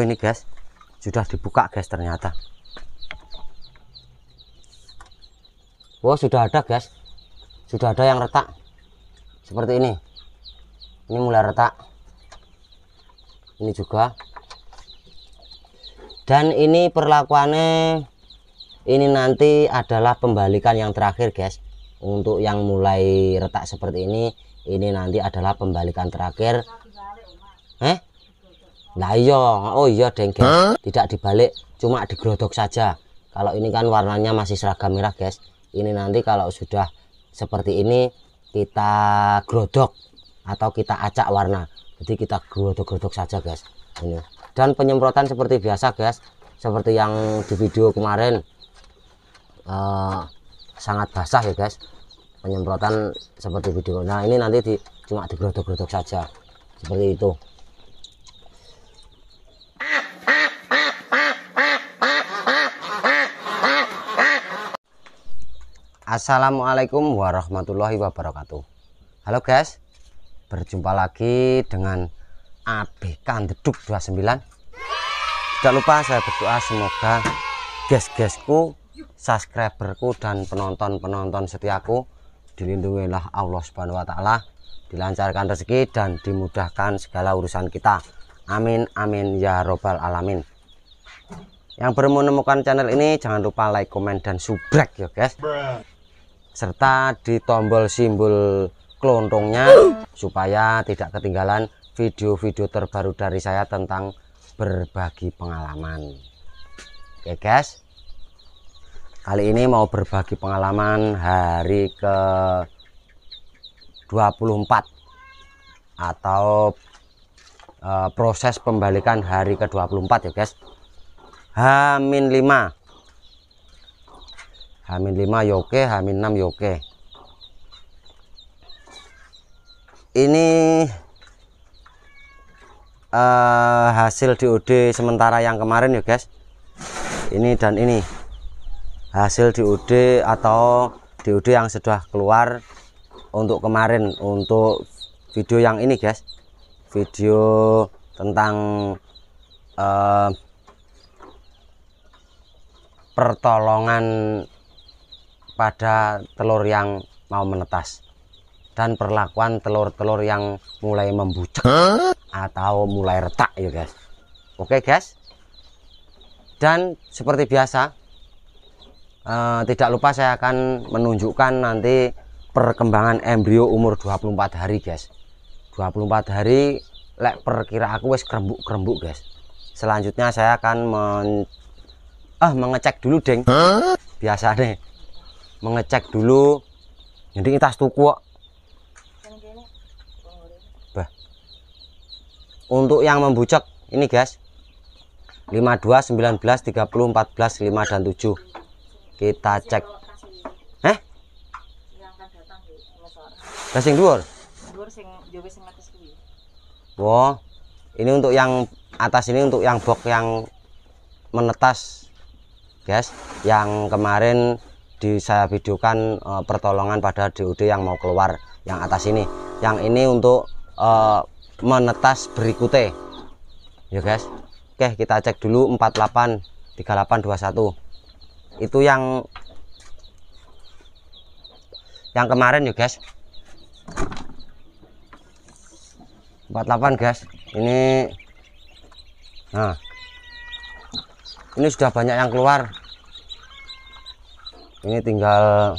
oh ini guys sudah dibuka guys ternyata Wah oh, sudah ada guys sudah ada yang retak seperti ini ini mulai retak ini juga dan ini perlakuannya ini nanti adalah pembalikan yang terakhir guys untuk yang mulai retak seperti ini ini nanti adalah pembalikan terakhir eh lah iya, oh iya dengke. Tidak dibalik, cuma digerodok saja. Kalau ini kan warnanya masih seragam merah, guys. Ini nanti kalau sudah seperti ini kita gerodok atau kita acak warna. Jadi kita gerodok-gerodok saja, guys. Ini. Dan penyemprotan seperti biasa, guys. Seperti yang di video kemarin uh, sangat basah ya, guys. Penyemprotan seperti video. Nah, ini nanti di, cuma digerodok-gerodok saja. Seperti itu. Assalamualaikum warahmatullahi wabarakatuh Halo guys Berjumpa lagi dengan ABK Deduk 29 Jangan lupa saya berdoa semoga Guys-guysku Subscriberku dan penonton-penonton setiaku Dilindungilah Allah subhanahu wa ta'ala Dilancarkan rezeki dan dimudahkan segala urusan kita Amin amin ya robbal alamin yang baru menemukan channel ini jangan lupa like, komen, dan subscribe ya guys serta di tombol simbol kelontongnya supaya tidak ketinggalan video-video terbaru dari saya tentang berbagi pengalaman oke guys kali ini mau berbagi pengalaman hari ke 24 atau uh, proses pembalikan hari ke 24 ya guys Hamin 5 Hamin 5 ya oke, Hamin 6 ya oke. Ini uh, hasil DOD sementara yang kemarin ya guys. Ini dan ini. Hasil DOD atau DOD yang sudah keluar untuk kemarin untuk video yang ini guys. Video tentang uh, pertolongan pada telur yang mau menetas dan perlakuan telur-telur yang mulai membucek atau mulai retak ya guys oke okay, guys dan seperti biasa uh, tidak lupa saya akan menunjukkan nanti perkembangan embrio umur 24 hari guys 24 hari lek perkira aku wes kerembuk-kerembuk guys selanjutnya saya akan men ah mengecek dulu deng biasa nih mengecek dulu jadi kita tuku bah untuk yang membucek ini guys 52 19 30 14 5 dan 7 kita cek eh kasing sing wow Ini untuk yang atas ini untuk yang box yang menetas. Guys, yang kemarin di saya videokan e, eh, pertolongan pada DOD yang mau keluar yang atas ini yang ini untuk e, menetas berikutnya ya guys oke kita cek dulu 48 3821 itu yang yang kemarin ya guys 48 guys ini nah ini sudah banyak yang keluar ini tinggal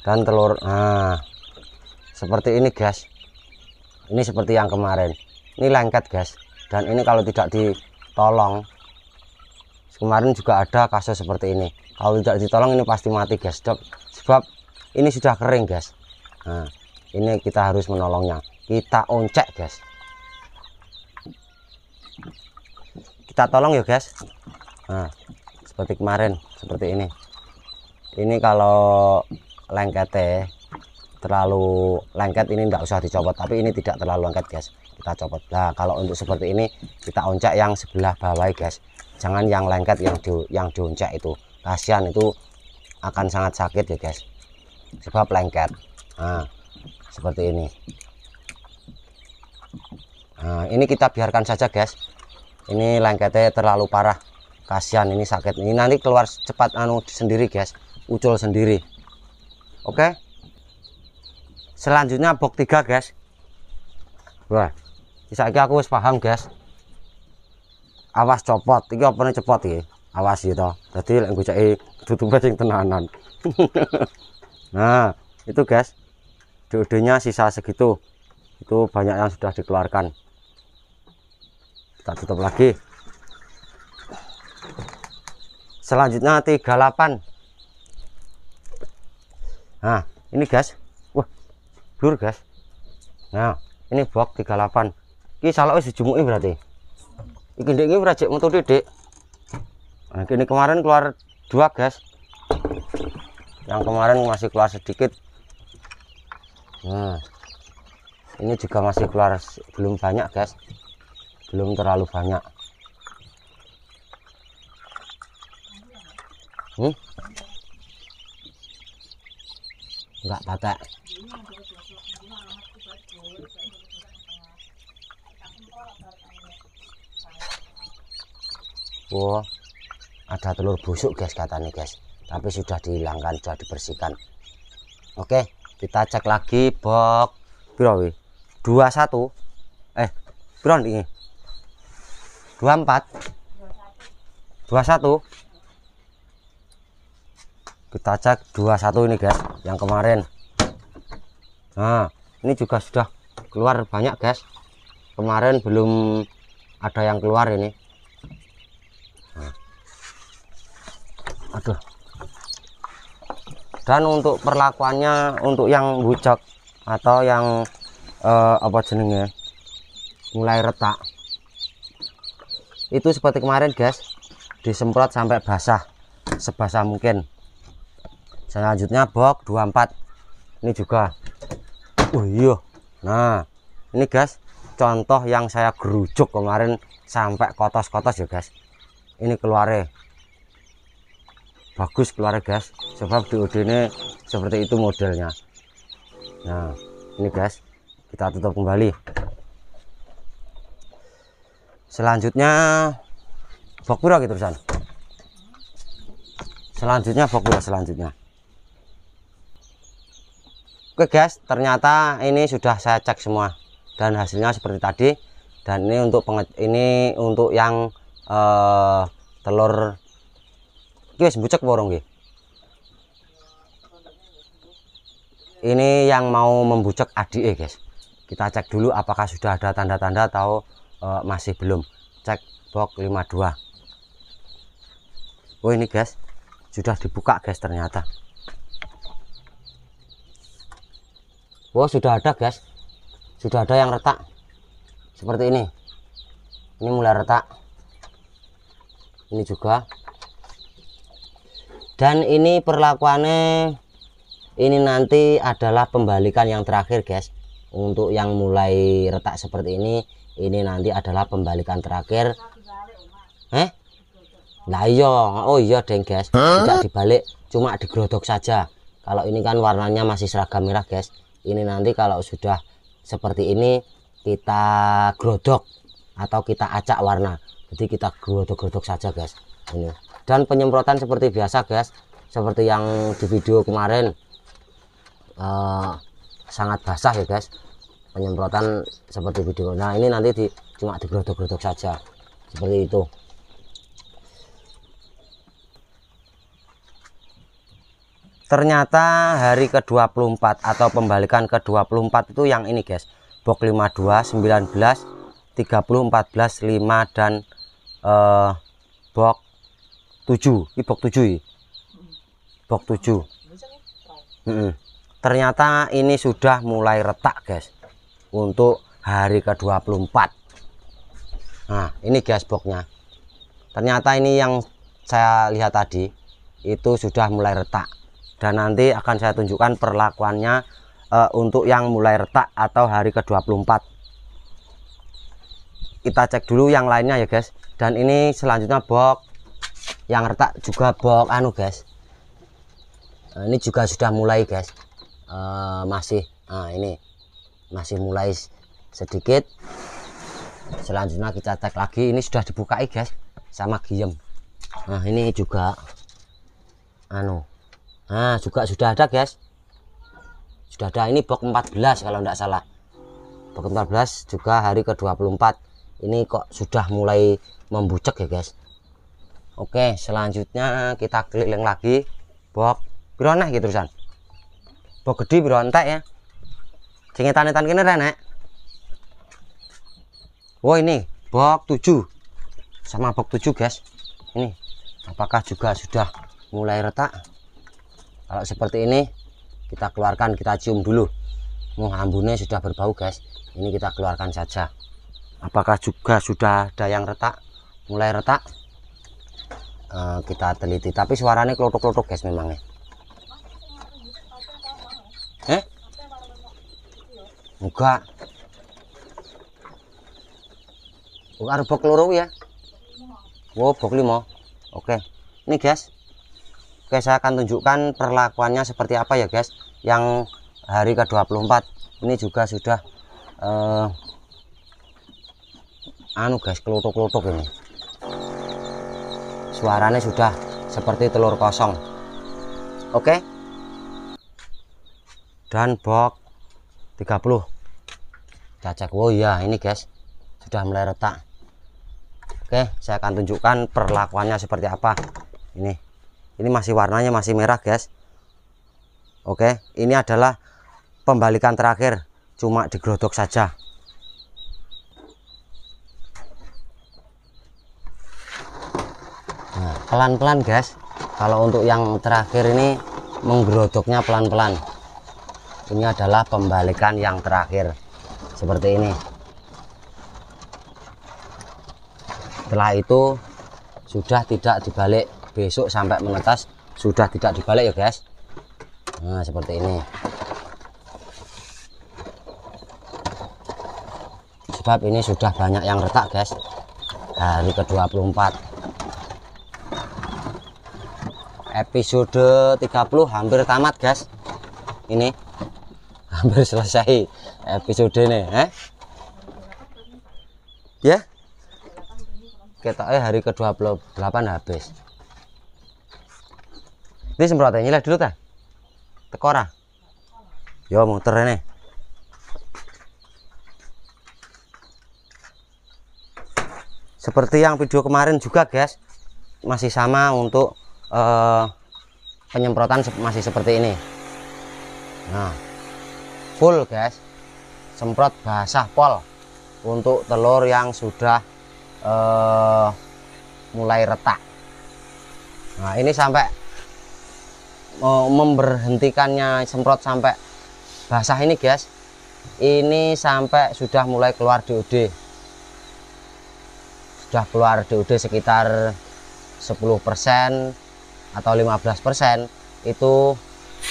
dan telur nah seperti ini guys ini seperti yang kemarin ini lengket guys dan ini kalau tidak ditolong kemarin juga ada kasus seperti ini kalau tidak ditolong ini pasti mati guys Dok. sebab ini sudah kering guys nah ini kita harus menolongnya kita oncek guys kita tolong ya guys nah seperti kemarin seperti ini ini kalau lengketnya terlalu lengket ini tidak usah dicopot tapi ini tidak terlalu lengket guys kita copot nah kalau untuk seperti ini kita oncak yang sebelah bawah guys jangan yang lengket yang di, yang dioncak itu kasihan itu akan sangat sakit ya guys sebab lengket nah seperti ini nah ini kita biarkan saja guys ini lengketnya terlalu parah kasihan ini sakit ini nanti keluar cepat anu sendiri guys ucul sendiri oke selanjutnya box 3 guys wah bisa aku paham guys awas copot ini apa opone copot, ya. awas gitu jadi gue cek tutupnya yang tenanan nah itu guys diodenya sisa segitu itu banyak yang sudah dikeluarkan kita tutup lagi selanjutnya 38 nah ini gas wah blur gas nah ini box 38 ini salah wis dijumuki berarti iki ndek iki ora jek metu dik nah ini kemarin keluar dua gas yang kemarin masih keluar sedikit nah ini juga masih keluar belum banyak gas belum terlalu banyak hmm? enggak patah oh, wow, ada telur busuk guys katanya guys. Tapi sudah dihilangkan, sudah dibersihkan. Oke, kita cek lagi box bro dua satu eh bro ini dua empat dua satu kita cek 21 ini guys yang kemarin nah ini juga sudah keluar banyak guys kemarin belum ada yang keluar ini nah. aduh dan untuk perlakuannya untuk yang bocok atau yang eh, apa jenengnya mulai retak itu seperti kemarin guys disemprot sampai basah sebasah mungkin selanjutnya box 24 ini juga oh iya nah ini guys contoh yang saya gerujuk kemarin sampai kotos-kotos ya guys ini keluarnya bagus keluarnya guys sebab di OD ini seperti itu modelnya nah ini guys kita tutup kembali selanjutnya pura gitu terusan selanjutnya bokpura selanjutnya Oke guys, ternyata ini sudah saya cek semua dan hasilnya seperti tadi. Dan ini untuk ini untuk yang uh, telur guys bucek borong gitu. Ini yang mau membucek adik guys. Kita cek dulu apakah sudah ada tanda-tanda atau uh, masih belum. Cek box 52. Oh ini guys, sudah dibuka guys ternyata. Wah, oh, sudah ada, guys. Sudah ada yang retak. Seperti ini. Ini mulai retak. Ini juga. Dan ini perlakuannya ini nanti adalah pembalikan yang terakhir, guys. Untuk yang mulai retak seperti ini, ini nanti adalah pembalikan terakhir. Eh? Nah, iya. Oh iya, deng, guys. Tidak dibalik, cuma digrodok saja. Kalau ini kan warnanya masih seragam merah, guys ini nanti kalau sudah seperti ini kita grodok atau kita acak warna jadi kita grodok-grodok saja guys ini dan penyemprotan seperti biasa guys seperti yang di video kemarin eh, sangat basah ya guys penyemprotan seperti video nah ini nanti di, cuma digrodok-grodok saja seperti itu ternyata hari ke-24 atau pembalikan ke-24 itu yang ini guys box 52 19 30 14 5 dan eh, box 7 ini box 7 ya box 7 hmm. ternyata ini sudah mulai retak guys untuk hari ke-24 nah ini guys boxnya ternyata ini yang saya lihat tadi itu sudah mulai retak dan nanti akan saya tunjukkan perlakuannya e, untuk yang mulai retak atau hari ke-24 kita cek dulu yang lainnya ya guys dan ini selanjutnya box yang retak juga box anu guys eh, ini juga sudah mulai guys e, masih nah ini masih mulai sedikit selanjutnya kita cek lagi ini sudah dibuka guys sama Giem nah ini juga anu nah juga sudah ada guys sudah ada ini box 14 kalau tidak salah box 14 juga hari ke 24 ini kok sudah mulai membucek ya guys oke selanjutnya kita keliling lagi box pironeh gitu terusan box gede pirontek ya cingetan-cingetan kini nek Wow ya. oh, ini box 7 sama box 7 guys ini apakah juga sudah mulai retak kalau seperti ini kita keluarkan kita cium dulu oh, ambunnya sudah berbau guys ini kita keluarkan saja apakah juga sudah ada yang retak mulai retak uh, kita teliti tapi suaranya kelotok-kelotok guys memangnya eh enggak enggak oh, rebok loro ya wow oh, bok limo oke ini guys Oke saya akan tunjukkan perlakuannya seperti apa ya guys yang hari ke-24 ini juga sudah eh, anu guys kelutuk-kelutuk ini suaranya sudah seperti telur kosong oke dan box 30 cacak wow ya ini guys sudah mulai retak oke saya akan tunjukkan perlakuannya seperti apa ini ini masih warnanya masih merah guys oke ini adalah pembalikan terakhir cuma digrodok saja nah, pelan-pelan nah, guys kalau untuk yang terakhir ini menggerodoknya pelan-pelan ini adalah pembalikan yang terakhir seperti ini setelah itu sudah tidak dibalik besok sampai menetas sudah tidak dibalik ya guys nah seperti ini sebab ini sudah banyak yang retak guys hari ke-24 episode 30 hampir tamat guys ini hampir selesai episode ini eh? ya kita eh hari ke-28 habis ini semprotnya lah dulu ta. Teko ora? Yo muter rene. Seperti yang video kemarin juga, guys. Masih sama untuk uh, penyemprotan masih seperti ini. Nah. Full, guys. Semprot basah pol untuk telur yang sudah uh, mulai retak. Nah, ini sampai memberhentikannya semprot sampai basah ini guys ini sampai sudah mulai keluar DOD sudah keluar DOD sekitar 10% atau 15% itu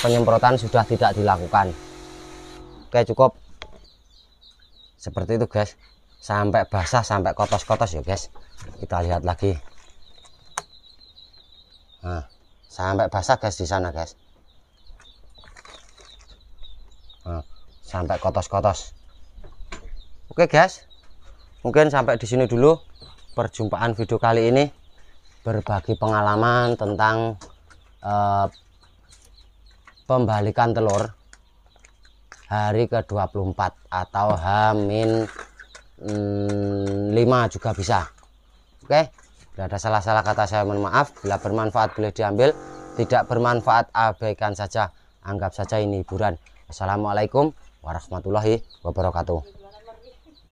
penyemprotan sudah tidak dilakukan oke cukup seperti itu guys sampai basah sampai kotos-kotos ya guys kita lihat lagi nah sampai basah guys di sana guys nah, sampai kotos-kotos oke guys mungkin sampai di sini dulu perjumpaan video kali ini berbagi pengalaman tentang eh, pembalikan telur hari ke-24 atau H-5 mm, juga bisa oke Bila ada salah-salah kata saya mohon maaf. Bila bermanfaat boleh diambil. Tidak bermanfaat abaikan saja. Anggap saja ini hiburan. Assalamualaikum warahmatullahi wabarakatuh.